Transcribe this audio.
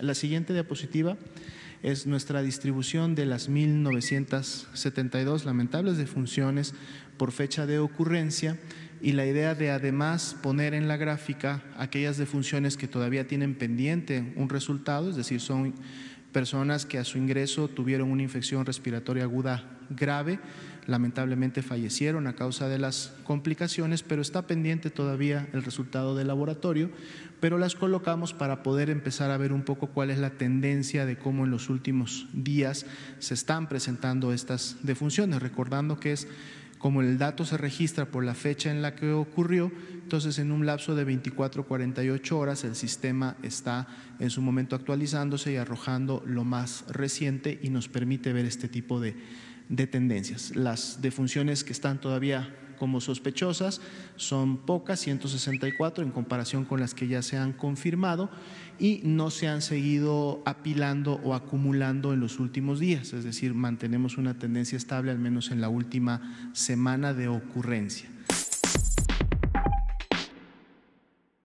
La siguiente diapositiva es nuestra distribución de las 1972 lamentables defunciones por fecha de ocurrencia y la idea de además poner en la gráfica aquellas defunciones que todavía tienen pendiente un resultado, es decir, son personas que a su ingreso tuvieron una infección respiratoria aguda grave lamentablemente fallecieron a causa de las complicaciones, pero está pendiente todavía el resultado del laboratorio, pero las colocamos para poder empezar a ver un poco cuál es la tendencia de cómo en los últimos días se están presentando estas defunciones, recordando que es como el dato se registra por la fecha en la que ocurrió, entonces en un lapso de 24 48 horas el sistema está en su momento actualizándose y arrojando lo más reciente y nos permite ver este tipo de, tendencias. Las defunciones que están todavía como sospechosas, son pocas, 164 en comparación con las que ya se han confirmado y no se han seguido apilando o acumulando en los últimos días, es decir, mantenemos una tendencia estable al menos en la última semana de ocurrencia.